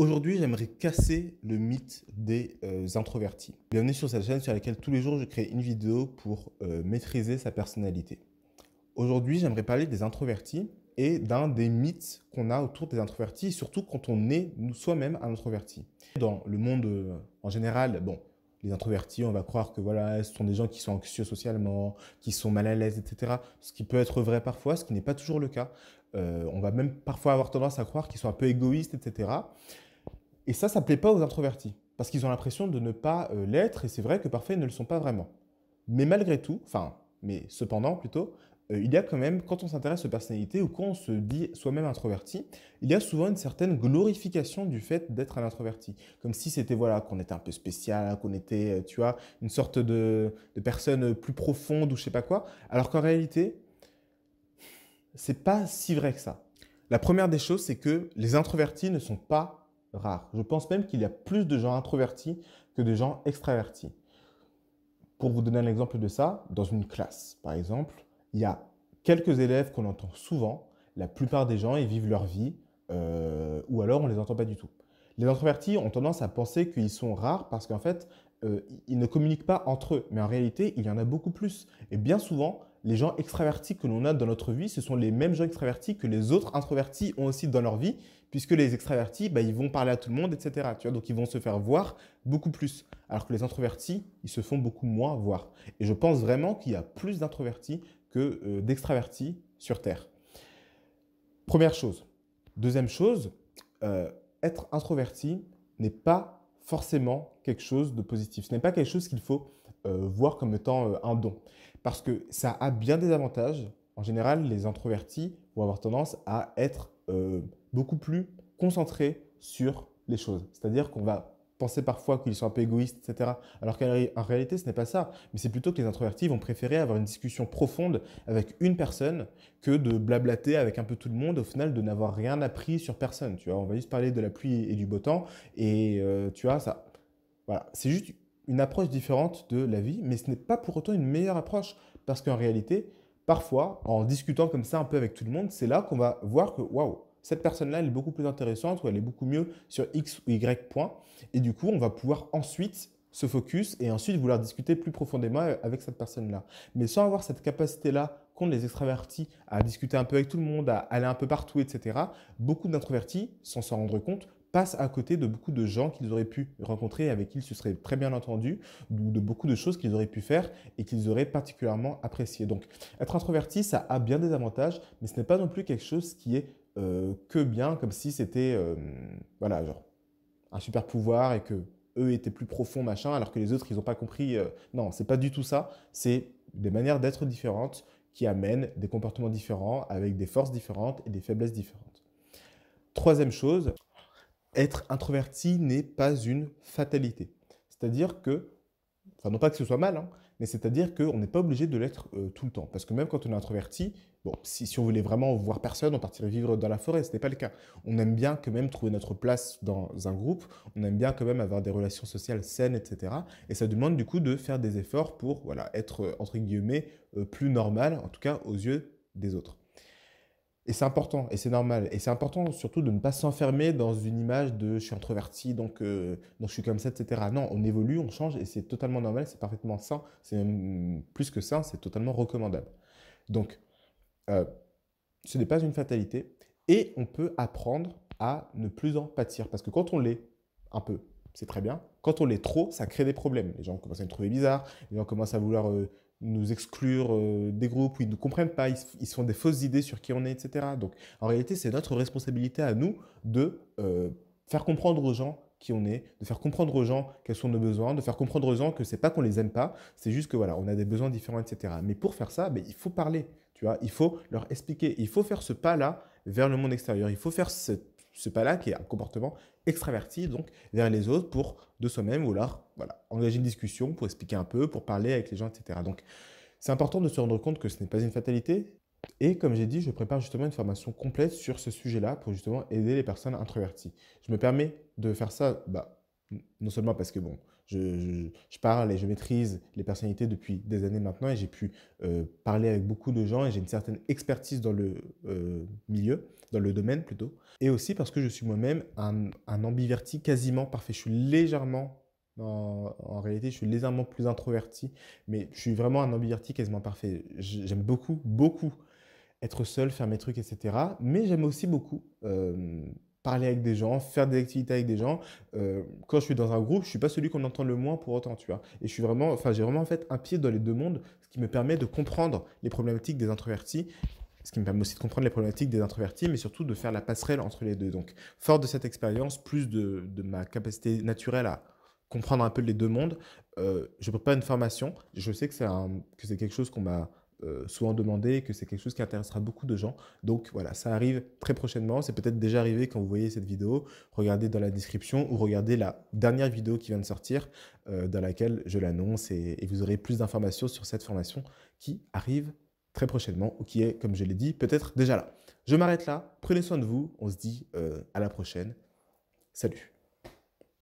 Aujourd'hui, j'aimerais casser le mythe des euh, introvertis. Bienvenue sur cette chaîne sur laquelle tous les jours je crée une vidéo pour euh, maîtriser sa personnalité. Aujourd'hui, j'aimerais parler des introvertis et d'un des mythes qu'on a autour des introvertis, surtout quand on est soi-même un introverti. Dans le monde euh, en général, bon, les introvertis, on va croire que voilà, ce sont des gens qui sont anxieux socialement, qui sont mal à l'aise, etc. Ce qui peut être vrai parfois, ce qui n'est pas toujours le cas. on va même parfois avoir tendance à croire qu'ils sont un peu égoïstes, etc. Et ça, ça ne plaît pas aux introvertis, parce qu'ils ont l'impression de ne pas euh, l'être, et c'est vrai que parfois ils ne le sont pas vraiment. Mais malgré tout, enfin, mais cependant plutôt, euh, il y a quand même, quand on s'intéresse aux personnalités ou quand on se dit soi-même introverti, il y a souvent une certaine glorification du fait d'être un introverti. Comme si c'était, voilà, qu'on était un peu spécial, qu'on était, euh, tu vois, une sorte de, de personne plus profonde ou je sais pas quoi. Alors qu'en réalité, c'est pas si vrai que ça. La première des choses, c'est que les introvertis ne sont pas je pense même qu'il y a plus de gens introvertis que de gens extravertis. Pour vous donner un exemple de ça, dans une classe, par exemple, il y a quelques élèves qu'on entend souvent. La plupart des gens, ils vivent leur vie, euh, ou alors on ne les entend pas du tout. Les introvertis ont tendance à penser qu'ils sont rares parce qu'en fait, euh, ils ne communiquent pas entre eux. Mais en réalité, il y en a beaucoup plus. Et bien souvent, les gens extravertis que l'on a dans notre vie, ce sont les mêmes gens extravertis que les autres introvertis ont aussi dans leur vie, puisque les extravertis, bah, ils vont parler à tout le monde, etc. Tu Donc ils vont se faire voir beaucoup plus, alors que les introvertis, ils se font beaucoup moins voir. Et je pense vraiment qu'il y a plus d'introvertis que euh, d'extravertis sur Terre. Première chose. Deuxième chose, euh, être introverti n'est pas forcément quelque chose de positif. Ce n'est pas quelque chose qu'il faut euh, voir comme étant euh, un don. Parce que ça a bien des avantages. En général, les introvertis vont avoir tendance à être euh, beaucoup plus concentrés sur les choses. C'est-à-dire qu'on va penser parfois qu'ils sont un peu égoïstes, etc. Alors qu'en réalité, ce n'est pas ça. Mais c'est plutôt que les introvertis vont préférer avoir une discussion profonde avec une personne que de blablater avec un peu tout le monde, au final, de n'avoir rien appris sur personne. Tu vois, on va juste parler de la pluie et du beau temps. Et euh, tu vois, ça. Voilà. C'est juste une approche différente de la vie, mais ce n'est pas pour autant une meilleure approche. Parce qu'en réalité, parfois, en discutant comme ça un peu avec tout le monde, c'est là qu'on va voir que, waouh, cette personne-là, elle est beaucoup plus intéressante ou elle est beaucoup mieux sur X ou Y point. Et du coup, on va pouvoir ensuite se focus et ensuite vouloir discuter plus profondément euh, avec cette personne-là. Mais sans avoir cette capacité-là qu'ont les extravertis à discuter un peu avec tout le monde, à aller un peu partout, etc., beaucoup d'introvertis, sans s'en rendre compte, passent à côté de beaucoup de gens qu'ils auraient pu rencontrer, avec qui ils se seraient très bien entendus, ou de beaucoup de choses qu'ils auraient pu faire et qu'ils auraient particulièrement apprécié. Donc, être introverti, ça a bien des avantages, mais ce n'est pas non plus quelque chose qui est euh, que bien, comme si c'était euh, voilà, genre un super pouvoir et que eux étaient plus profonds, machin, alors que les autres, ils n'ont pas compris. Euh, non, c'est pas du tout ça. C'est des manières d'être différentes qui amènent des comportements différents avec des forces différentes et des faiblesses différentes. Troisième chose, être introverti n'est pas une fatalité. C'est-à-dire que, enfin non pas que ce soit mal, hein, mais c'est-à-dire qu'on n'est pas obligé de l'être euh, tout le temps. Parce que même quand on est introverti, bon, si, on voulait vraiment voir personne, on partirait vivre dans la forêt, ce n'est pas le cas. On aime bien quand même trouver notre place dans un groupe, on aime bien quand même avoir des relations sociales saines, etc. Et ça demande du coup de faire des efforts pour voilà, être, euh, entre guillemets, euh, plus normal, en tout cas aux yeux des autres. Et c'est important, et c'est normal. Et c'est important surtout de ne pas s'enfermer dans une image de je suis introverti, donc, euh, donc je suis comme ça, etc. Non, on évolue, on change, et c'est totalement normal, c'est parfaitement sain, c'est même plus que sain, c'est totalement recommandable. Donc, euh, ce n'est pas une fatalité, et on peut apprendre à ne plus en pâtir, parce que quand on l'est un peu, c'est très bien. Quand on l'est trop, ça crée des problèmes. Les gens commencent à me trouver bizarre, les gens commencent à vouloir euh, nous exclure euh, des groupes où ils ne comprennent pas, ils, ils, se font des fausses idées sur qui on est, etc. Donc en réalité, c'est notre responsabilité à nous de euh, faire comprendre aux gens qui on est, de faire comprendre aux gens quels sont nos besoins, de faire comprendre aux gens que c'est pas qu'on les aime pas, c'est juste que voilà, on a des besoins différents, etc. Mais pour faire ça, ben, il faut parler, tu vois, il faut leur expliquer, il faut faire ce pas-là vers le monde extérieur, il faut faire ce, ce pas-là qui est un comportement extraverti, donc vers les autres pour de soi-même vouloir voilà, engager une discussion pour expliquer un peu, pour parler avec les gens, etc. Donc c'est important de se rendre compte que ce n'est pas une fatalité. Et comme j'ai dit, je prépare justement une formation complète sur ce sujet-là pour justement aider les personnes introverties. Je me permets de faire ça, bah, non seulement parce que bon, je, parle et je maîtrise les personnalités depuis des années maintenant et j'ai pu euh, parler avec beaucoup de gens et j'ai une certaine expertise dans le euh, milieu, dans le domaine plutôt. Et aussi parce que je suis moi-même un, ambiverti quasiment parfait. Je suis légèrement, en, réalité, je suis légèrement plus introverti, mais je suis vraiment un ambiverti quasiment parfait. J'aime beaucoup, beaucoup être seul, faire mes trucs, etc. Mais j'aime aussi beaucoup euh, parler avec des gens, faire des activités avec des gens. Euh, quand je suis dans un groupe, je suis pas celui qu'on entend le moins pour autant, tu vois. Et je suis vraiment, enfin, j'ai vraiment en fait un pied dans les deux mondes, ce qui me permet de comprendre les problématiques des introvertis, ce qui me permet aussi de comprendre les problématiques des introvertis, mais surtout de faire la passerelle entre les deux. Donc, fort de cette expérience, plus de, ma capacité naturelle à comprendre un peu les deux mondes, euh, je pas une formation. Je sais que c'est quelque chose qu'on m'a euh, souvent demandé, que c'est quelque chose qui intéressera beaucoup de gens. Donc voilà, ça arrive très prochainement. C'est peut-être déjà arrivé quand vous voyez cette vidéo. Regardez dans la description ou regardez la dernière vidéo qui vient de sortir euh, dans laquelle je l'annonce et, vous aurez plus d'informations sur cette formation qui arrive très prochainement ou qui est, comme je l'ai dit, peut-être déjà là. Je m'arrête là. Prenez soin de vous. On se dit euh, à la prochaine. Salut